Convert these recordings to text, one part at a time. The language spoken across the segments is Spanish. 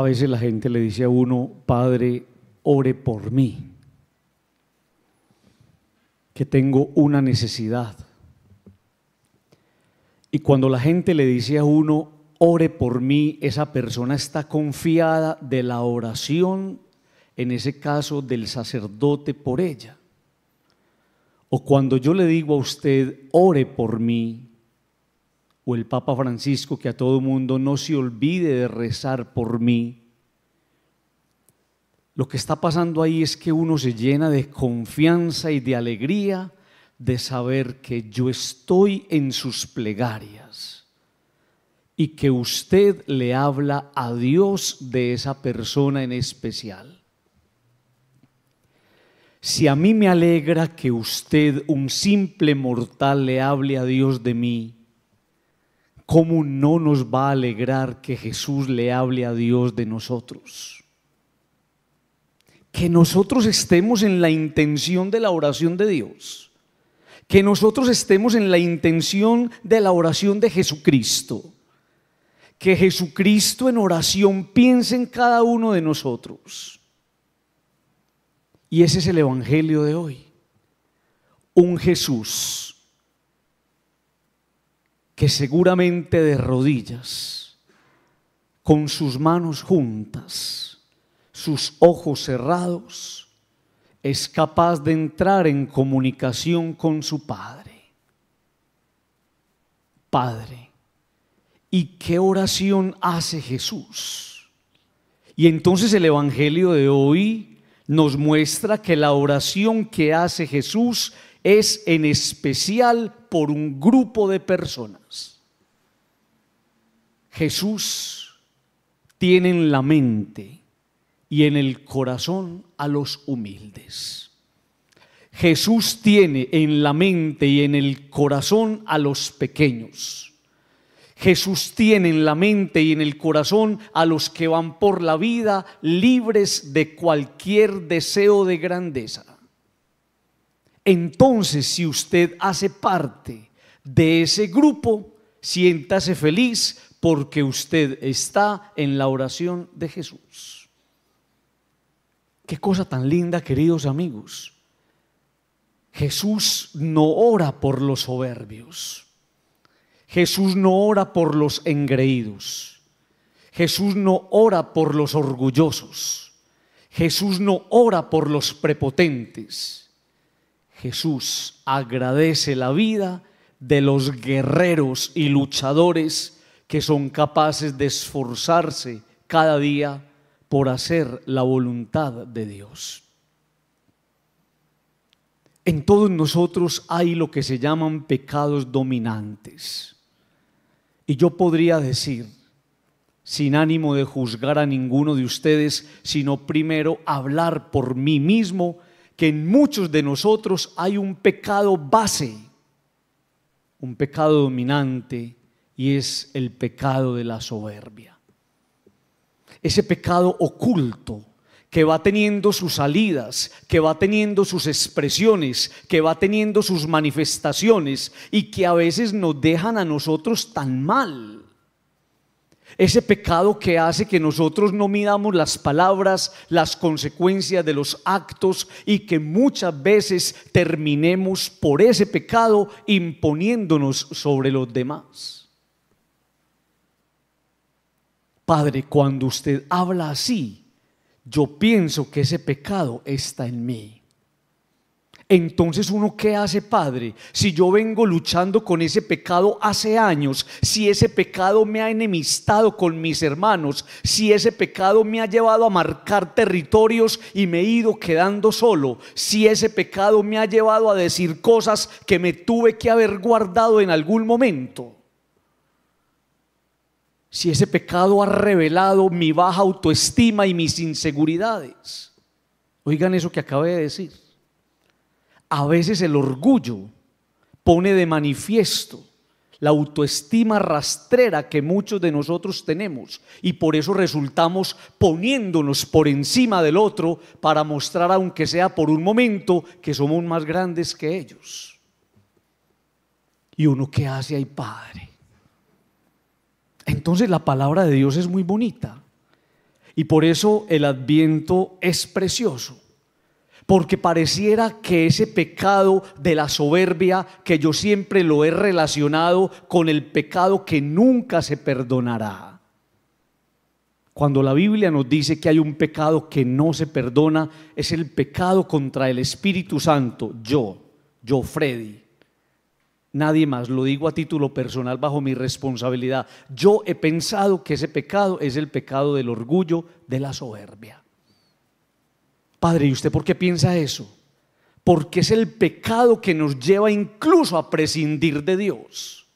A veces la gente le dice a uno, Padre, ore por mí, que tengo una necesidad. Y cuando la gente le dice a uno, ore por mí, esa persona está confiada de la oración, en ese caso del sacerdote por ella. O cuando yo le digo a usted, ore por mí, el Papa Francisco que a todo mundo no se olvide de rezar por mí. Lo que está pasando ahí es que uno se llena de confianza y de alegría de saber que yo estoy en sus plegarias y que usted le habla a Dios de esa persona en especial. Si a mí me alegra que usted, un simple mortal, le hable a Dios de mí, ¿Cómo no nos va a alegrar que Jesús le hable a Dios de nosotros? Que nosotros estemos en la intención de la oración de Dios. Que nosotros estemos en la intención de la oración de Jesucristo. Que Jesucristo en oración piense en cada uno de nosotros. Y ese es el Evangelio de hoy. Un Jesús que seguramente de rodillas, con sus manos juntas, sus ojos cerrados, es capaz de entrar en comunicación con su Padre. Padre, ¿y qué oración hace Jesús? Y entonces el Evangelio de hoy nos muestra que la oración que hace Jesús es en especial por un grupo de personas. Jesús tiene en la mente y en el corazón a los humildes. Jesús tiene en la mente y en el corazón a los pequeños. Jesús tiene en la mente y en el corazón a los que van por la vida libres de cualquier deseo de grandeza. Entonces, si usted hace parte de ese grupo, siéntase feliz porque usted está en la oración de Jesús. Qué cosa tan linda, queridos amigos. Jesús no ora por los soberbios. Jesús no ora por los engreídos. Jesús no ora por los orgullosos. Jesús no ora por los prepotentes. Jesús agradece la vida de los guerreros y luchadores que son capaces de esforzarse cada día por hacer la voluntad de Dios. En todos nosotros hay lo que se llaman pecados dominantes. Y yo podría decir, sin ánimo de juzgar a ninguno de ustedes, sino primero hablar por mí mismo que en muchos de nosotros hay un pecado base, un pecado dominante, y es el pecado de la soberbia. Ese pecado oculto que va teniendo sus salidas, que va teniendo sus expresiones, que va teniendo sus manifestaciones y que a veces nos dejan a nosotros tan mal ese pecado que hace que nosotros no midamos las palabras, las consecuencias de los actos y que muchas veces terminemos por ese pecado imponiéndonos sobre los demás. Padre, cuando usted habla así, yo pienso que ese pecado está en mí. Entonces uno qué hace, Padre? Si yo vengo luchando con ese pecado hace años, si ese pecado me ha enemistado con mis hermanos, si ese pecado me ha llevado a marcar territorios y me he ido quedando solo, si ese pecado me ha llevado a decir cosas que me tuve que haber guardado en algún momento si ese pecado ha revelado mi baja autoestima y mis inseguridades. Oigan eso que acabé de decir a veces el orgullo pone de manifiesto la autoestima rastrera que muchos de nosotros tenemos y por eso resultamos poniéndonos por encima del otro para mostrar, aunque sea por un momento, que somos más grandes que ellos. ¿Y uno qué hace ahí, Padre? Entonces la palabra de Dios es muy bonita y por eso el adviento es precioso porque pareciera que ese pecado de la soberbia, que yo siempre lo he relacionado con el pecado que nunca se perdonará. Cuando la Biblia nos dice que hay un pecado que no se perdona, es el pecado contra el Espíritu Santo, yo, yo Freddy. Nadie más, lo digo a título personal bajo mi responsabilidad. Yo he pensado que ese pecado es el pecado del orgullo, de la soberbia. Padre, ¿y usted por qué piensa eso? Porque es el pecado que nos lleva incluso a prescindir de Dios.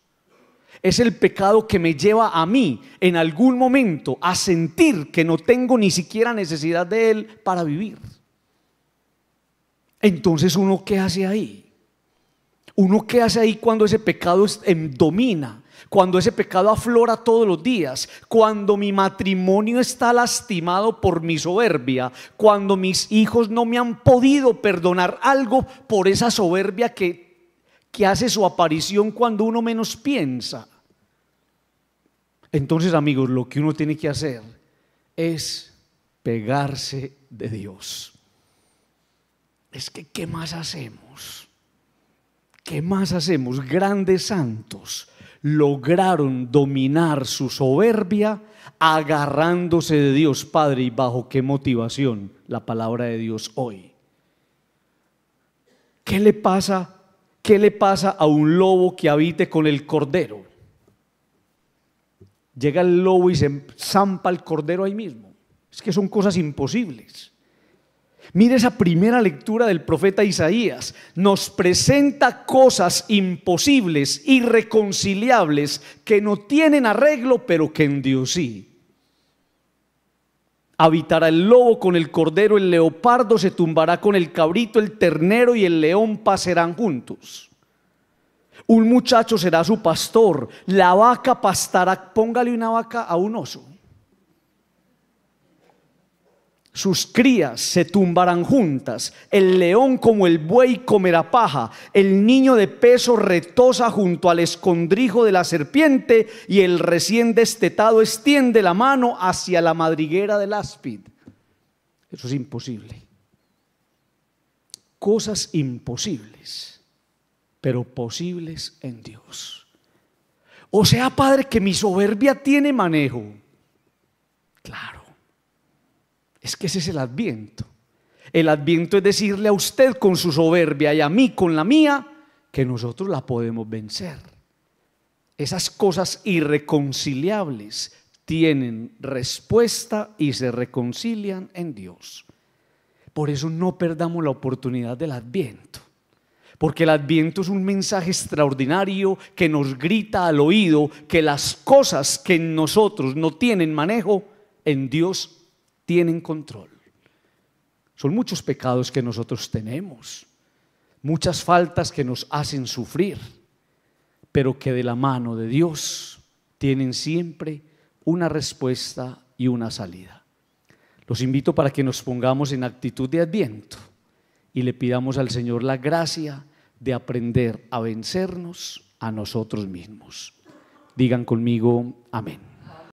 Es el pecado que me lleva a mí en algún momento a sentir que no tengo ni siquiera necesidad de Él para vivir. Entonces uno qué hace ahí? Uno qué hace ahí cuando ese pecado em, domina cuando ese pecado aflora todos los días, cuando mi matrimonio está lastimado por mi soberbia, cuando mis hijos no me han podido perdonar algo por esa soberbia que, que hace su aparición cuando uno menos piensa. Entonces, amigos, lo que uno tiene que hacer es pegarse de Dios. Es que, ¿qué más hacemos? ¿Qué más hacemos? Grandes santos lograron dominar su soberbia agarrándose de Dios Padre y bajo qué motivación la palabra de Dios hoy. ¿Qué le pasa? ¿Qué le pasa a un lobo que habite con el cordero? Llega el lobo y se zampa el cordero ahí mismo. Es que son cosas imposibles. Mire esa primera lectura del profeta Isaías. Nos presenta cosas imposibles, irreconciliables, que no tienen arreglo, pero que en Dios sí. Habitará el lobo con el cordero, el leopardo se tumbará con el cabrito, el ternero y el león pasarán juntos. Un muchacho será su pastor, la vaca pastará, póngale una vaca a un oso sus crías se tumbarán juntas, el león como el buey comerá paja, el niño de peso retosa junto al escondrijo de la serpiente y el recién destetado extiende la mano hacia la madriguera del áspid. Eso es imposible. Cosas imposibles, pero posibles en Dios. O sea, Padre, que mi soberbia tiene manejo. Claro es que ese es el adviento. El adviento es decirle a usted con su soberbia y a mí con la mía que nosotros la podemos vencer. Esas cosas irreconciliables tienen respuesta y se reconcilian en Dios. Por eso no perdamos la oportunidad del adviento. Porque el adviento es un mensaje extraordinario que nos grita al oído que las cosas que en nosotros no tienen manejo, en Dios tienen control. Son muchos pecados que nosotros tenemos, muchas faltas que nos hacen sufrir, pero que de la mano de Dios tienen siempre una respuesta y una salida. Los invito para que nos pongamos en actitud de adviento y le pidamos al Señor la gracia de aprender a vencernos a nosotros mismos. Digan conmigo, amén.